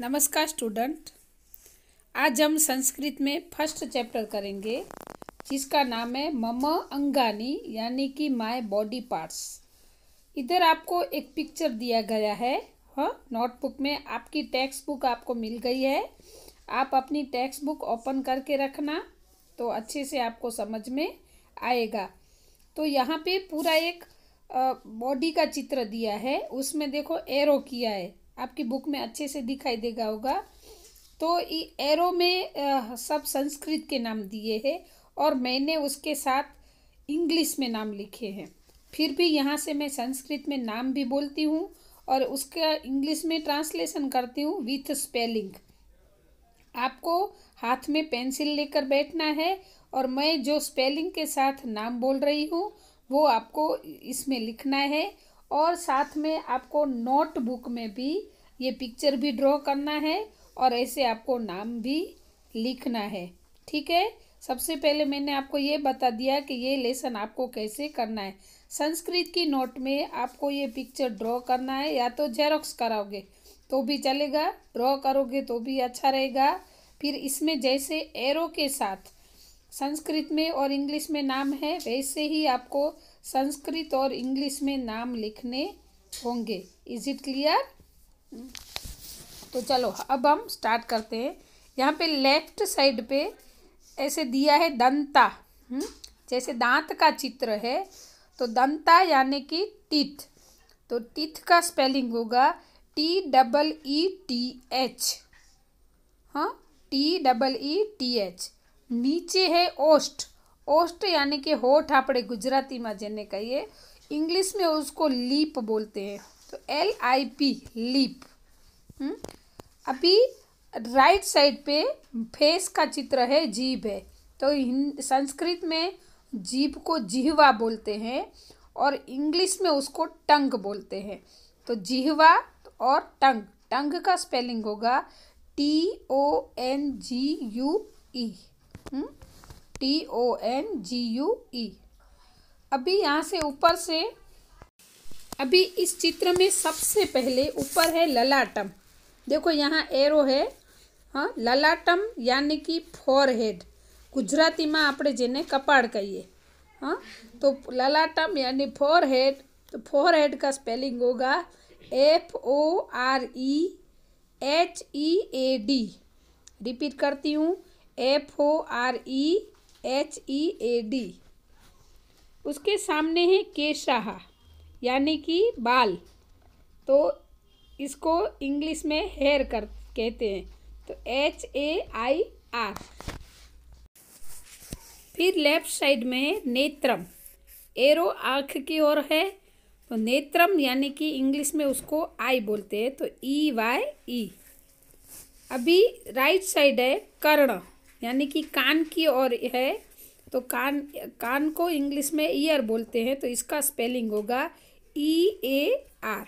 नमस्कार स्टूडेंट आज हम संस्कृत में फर्स्ट चैप्टर करेंगे जिसका नाम है मम अंगानी यानी कि माय बॉडी पार्ट्स इधर आपको एक पिक्चर दिया गया है हाँ नोटबुक में आपकी टेक्स्ट बुक आपको मिल गई है आप अपनी टेक्स्ट बुक ओपन करके रखना तो अच्छे से आपको समझ में आएगा तो यहाँ पे पूरा एक बॉडी का चित्र दिया है उसमें देखो एरो किया है आपकी बुक में अच्छे से दिखाई देगा होगा तो एरो में सब संस्कृत के नाम दिए हैं और मैंने उसके साथ इंग्लिश में नाम लिखे हैं फिर भी यहाँ से मैं संस्कृत में नाम भी बोलती हूँ और उसका इंग्लिश में ट्रांसलेशन करती हूँ विथ स्पेलिंग आपको हाथ में पेंसिल लेकर बैठना है और मैं जो स्पेलिंग के साथ नाम बोल रही हूँ वो आपको इसमें लिखना है और साथ में आपको नोटबुक में भी ये पिक्चर भी ड्रॉ करना है और ऐसे आपको नाम भी लिखना है ठीक है सबसे पहले मैंने आपको ये बता दिया कि ये लेसन आपको कैसे करना है संस्कृत की नोट में आपको ये पिक्चर ड्रॉ करना है या तो जेरोक्स कराओगे तो भी चलेगा ड्रॉ करोगे तो भी अच्छा रहेगा फिर इसमें जैसे एरो के साथ संस्कृत में और इंग्लिश में नाम है वैसे ही आपको संस्कृत और इंग्लिश में नाम लिखने होंगे इज इट क्लियर तो चलो अब हम स्टार्ट करते हैं यहाँ पे लेफ्ट साइड पे ऐसे दिया है दंता हुँ? हम्म? जैसे दांत का चित्र है तो दंता यानी कि टीथ तो टीथ का स्पेलिंग होगा T double E T H हाँ T double E T H नीचे है ओस्ट ओस्ट यानी कि होठ આપણે ગુજરાતીમાં कही है इंग्लिश में उसको लीप बोलते हैं तो एल आई पी लीप अभी राइट साइड पे फेस का चित्र है जीभ है तो संस्कृत में जीभ को जिहवा बोलते हैं और इंग्लिश में उसको टंग बोलते हैं तो जिहवा और टंग टंग का स्पेलिंग होगा T O N G U E T O N G U E अभी यहाँ से ऊपर से अभी इस चित्र में सबसे पहले ऊपर है ललाटम देखो यहाँ एरो है हाँ ललाटम कि फोर हेड गुजराती में आप ગુજરાતીમાં कपाड़ कही हाँ तो ललाटम यानी फोर हेड तो फोर हेड का स्पेलिंग होगा F O R E H E A D repeat करती हूँ F O R E H E A D उसके सामने है केशाहा यानी कि बाल तो इसको इंग्लिश में हेयर कर कहते हैं तो एच ए आई आर फिर लेफ्ट साइड में है नेत्रम एरो आँख की ओर है तो नेत्रम यानी कि इंग्लिश में उसको आई बोलते हैं तो ई वाई ई अभी राइट साइड है कर्ण यानी कि कान की ओर है तो कान कान को इंग्लिश में ईयर बोलते हैं तो इसका स्पेलिंग होगा ई ए आर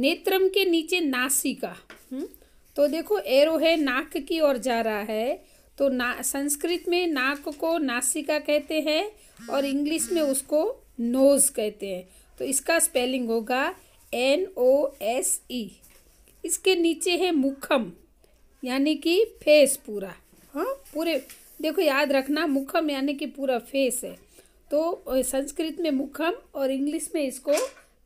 नेत्रम के नीचे नासिका हम्म, तो देखो एरो है नाक की ओर जा रहा है तो ना संस्कृत में नाक को नासिका कहते हैं और इंग्लिश में उसको नोज कहते हैं तो इसका स्पेलिंग होगा एन ओ एस ई इसके नीचे है मुखम यानी कि फेस पूरा हाँ पूरे देखो याद रखना मुखम यानी कि पूरा फेस है तो संस्कृत में मुखम और इंग्लिश में इसको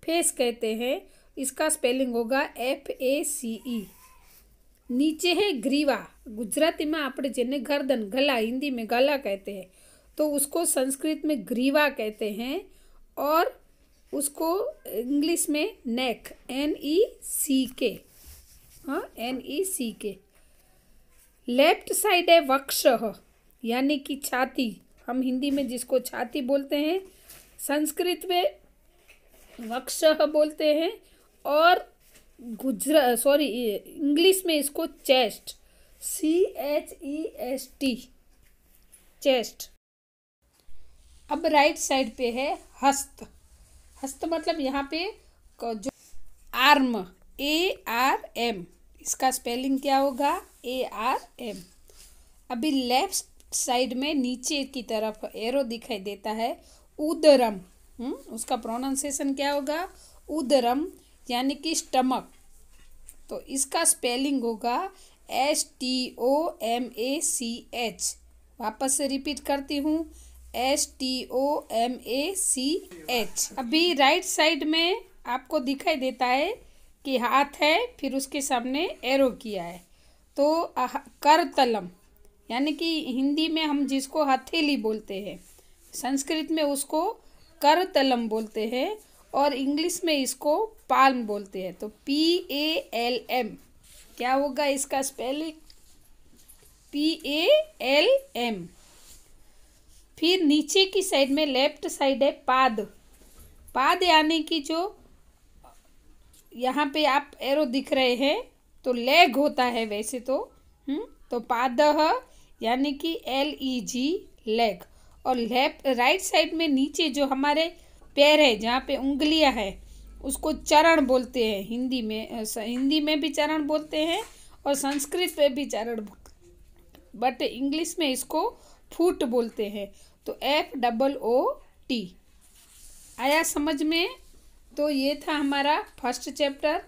फेस कहते हैं इसका स्पेलिंग होगा एफ ए सी ई नीचे है ग्रीवा गुजराती में आप जिन्हें गर्दन गला हिंदी में गला कहते हैं तो उसको संस्कृत में ग्रीवा कहते हैं और उसको इंग्लिश में नेक एन ई सी के हाँ एन ई सी के लेफ्ट साइड है वक्ष यानी कि छाती हम हिंदी में जिसको छाती बोलते हैं संस्कृत में वक्ष बोलते हैं और गुजरा सॉरी इंग्लिश में इसको chest C H E S T chest अब राइट साइड पे है हस्त हस्त मतलब यहाँ पे जो आर्म ए आर एम इसका स्पेलिंग क्या होगा ए आर एम अभी लेफ्ट साइड में नीचे की तरफ एरो दिखाई देता है उदरम हुँ? हम्म, उसका प्रोनाउंसिएशन क्या होगा उदरम यानी कि स्टमक तो इसका स्पेलिंग होगा S T O M A C H वापस से रिपीट करती हूँ एस टी ओ एम ए सी एच अभी राइट साइड में आपको दिखाई देता है कि हाथ है फिर उसके सामने एरो किया है तो करतलम यानी कि हिंदी में हम जिसको हथेली बोलते हैं संस्कृत में उसको करतलम बोलते हैं और इंग्लिश में इसको पाल्म बोलते हैं तो पी ए एल एम क्या होगा इसका spelling P A L M फिर नीचे की साइड में लेफ्ट साइड है पाद पाद यानी कि जो यहाँ पे आप एरो दिख रहे हैं तो लेग होता है वैसे तो हम्म तो पादह यानी कि एल ई जी लेग और लेफ्ट राइट साइड में नीचे जो हमारे पैर है जहाँ पे उंगलियाँ है उसको चरण बोलते हैं हिंदी में हिंदी में भी चरण बोलते हैं और संस्कृत में भी चरण बट इंग्लिश में इसको फुट बोलते हैं तो एफ डबल ओ टी आया समझ में तो ये था हमारा फर्स्ट चैप्टर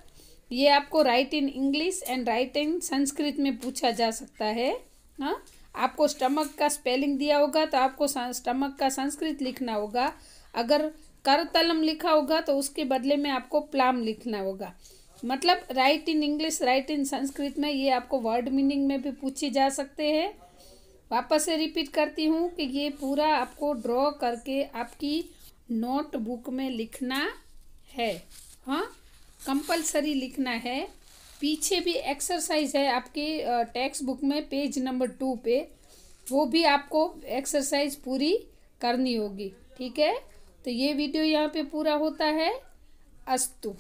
ये आपको write in English and write in Sanskrit में पूछा जा सकता है हाँ आपको स्टमक का स्पेलिंग दिया होगा तो आपको स्टमक का संस्कृत लिखना होगा अगर करतलम लिखा होगा तो उसके बदले में आपको प्लाम लिखना होगा मतलब write in English write in Sanskrit में ये आपको वर्ड मीनिंग में भी पूछे जा सकते हैं वापस से रिपीट करती हूँ कि ये पूरा आपको ड्रॉ करके आपकी नोटबुक में लिखना है हाँ कंपलसरी लिखना है पीछे भी एक्सरसाइज है आपके टेक्स्ट बुक में पेज नंबर टू पे वो भी आपको एक्सरसाइज पूरी करनी होगी ठीक है तो ये वीडियो यहाँ पे पूरा होता है अस्तु